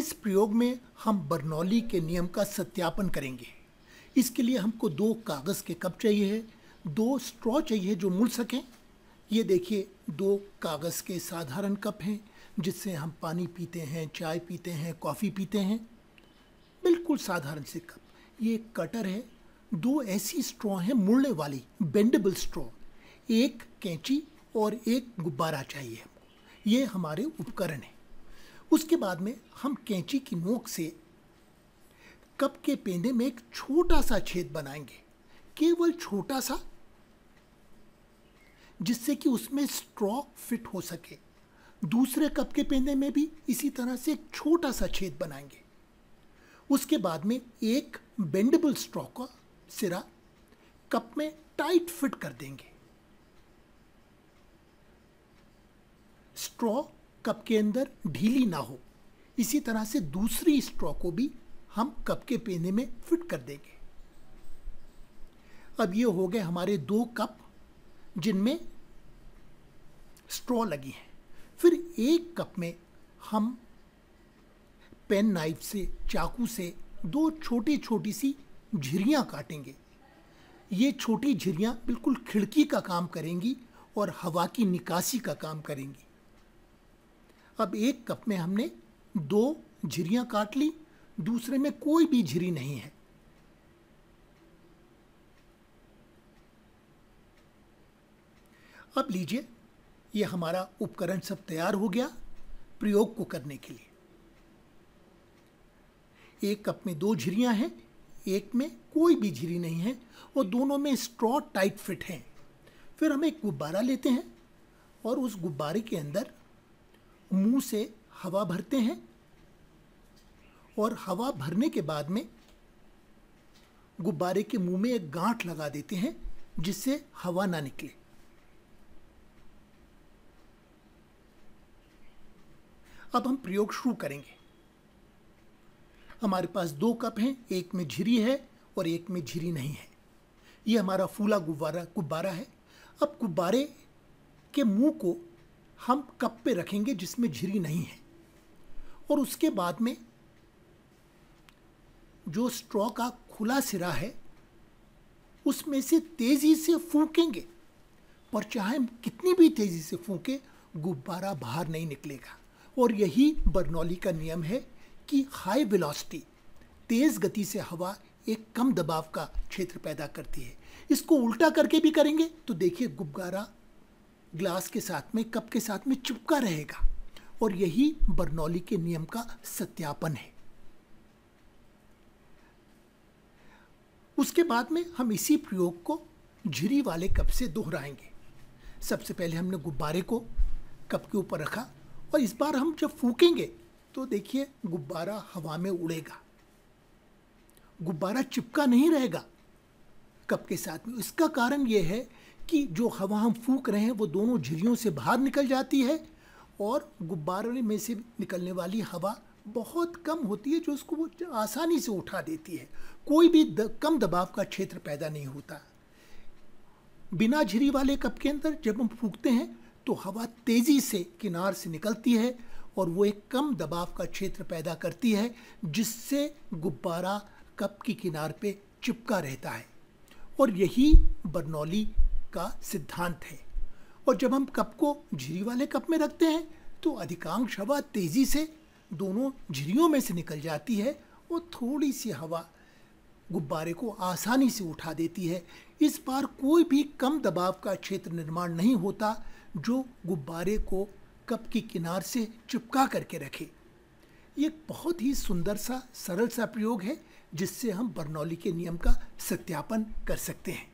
इस प्रयोग में हम बर्नौली के नियम का सत्यापन करेंगे इसके लिए हमको दो कागज़ के कप चाहिए दो स्ट्रॉ चाहिए जो मुड़ सकें ये देखिए दो कागज़ के साधारण कप हैं जिससे हम पानी पीते हैं चाय पीते हैं कॉफ़ी पीते हैं बिल्कुल साधारण से कप ये कटर है दो ऐसी स्ट्रॉ हैं मुड़ने वाली बेंडेबल स्ट्रॉ एक कैंची और एक गुब्बारा चाहिए हमको ये हमारे उपकरण हैं उसके बाद में हम कैंची की नोक से कप के पेंदे में एक छोटा सा छेद बनाएंगे केवल छोटा सा जिससे कि उसमें स्ट्रॉ फिट हो सके दूसरे कप के पेंदे में भी इसी तरह से एक छोटा सा छेद बनाएंगे उसके बाद में एक बेंडेबल स्ट्रॉ का सिरा कप में टाइट फिट कर देंगे स्ट्रॉ कप के अंदर ढीली ना हो इसी तरह से दूसरी स्ट्रॉ को भी हम कप के पीने में फिट कर देंगे अब ये हो गए हमारे दो कप जिनमें स्ट्रॉ लगी है फिर एक कप में हम पेन नाइफ से चाकू से दो छोटी छोटी सी झिरियाँ काटेंगे ये छोटी झिरियाँ बिल्कुल खिड़की का काम करेंगी और हवा की निकासी का काम करेंगी अब एक कप में हमने दो झिरियाँ काट ली दूसरे में कोई भी झिरी नहीं है अब लीजिए ये हमारा उपकरण सब तैयार हो गया प्रयोग को करने के लिए एक कप में दो झिरियाँ हैं एक में कोई भी झिरी नहीं है और दोनों में स्ट्रॉ टाइट फिट हैं फिर हम एक गुब्बारा लेते हैं और उस गुब्बारे के अंदर मुंह से हवा भरते हैं और हवा भरने के बाद में गुब्बारे के मुंह में एक गांठ लगा देते हैं जिससे हवा ना निकले अब हम प्रयोग शुरू करेंगे हमारे पास दो कप हैं एक में झिरी है और एक में झिरी नहीं है ये हमारा फूला गुब्बारा गुब्बारा है अब गुब्बारे के मुंह को हम कप पे रखेंगे जिसमें झिरी नहीं है और उसके बाद में जो स्ट्रॉ का खुला सिरा है उसमें से तेज़ी से फूकेंगे पर चाहे कितनी भी तेज़ी से फूके गुब्बारा बाहर नहीं निकलेगा और यही बर्नौली का नियम है कि हाई वेलोसिटी तेज़ गति से हवा एक कम दबाव का क्षेत्र पैदा करती है इसको उल्टा करके भी करेंगे तो देखिए गुब्बारा ग्लास के साथ में कप के साथ में चिपका रहेगा और यही बर्नौली के नियम का सत्यापन है उसके बाद में हम इसी प्रयोग को झिरी वाले कप से दोहराएंगे सबसे पहले हमने गुब्बारे को कप के ऊपर रखा और इस बार हम जब फूकेंगे तो देखिए गुब्बारा हवा में उड़ेगा गुब्बारा चिपका नहीं रहेगा कप के साथ में इसका कारण यह है कि जो हवा हम फूक रहे हैं वो दोनों झिलियों से बाहर निकल जाती है और गुब्बारों में से निकलने वाली हवा बहुत कम होती है जो उसको वो आसानी से उठा देती है कोई भी द, कम दबाव का क्षेत्र पैदा नहीं होता बिना झिरी वाले कप के अंदर जब हम फूकते हैं तो हवा तेज़ी से किनार से निकलती है और वो एक कम दबाव का क्षेत्र पैदा करती है जिससे गुब्बारा कप की किनार पे चिपका रहता है और यही बर्नौली का सिद्धांत है और जब हम कप को झिरी वाले कप में रखते हैं तो अधिकांश हवा तेज़ी से दोनों झिरियों में से निकल जाती है और थोड़ी सी हवा गुब्बारे को आसानी से उठा देती है इस बार कोई भी कम दबाव का क्षेत्र निर्माण नहीं होता जो गुब्बारे को कप की किनार से चिपका करके रखे ये बहुत ही सुंदर सा सरल सा प्रयोग है जिससे हम बर्नौली के नियम का सत्यापन कर सकते हैं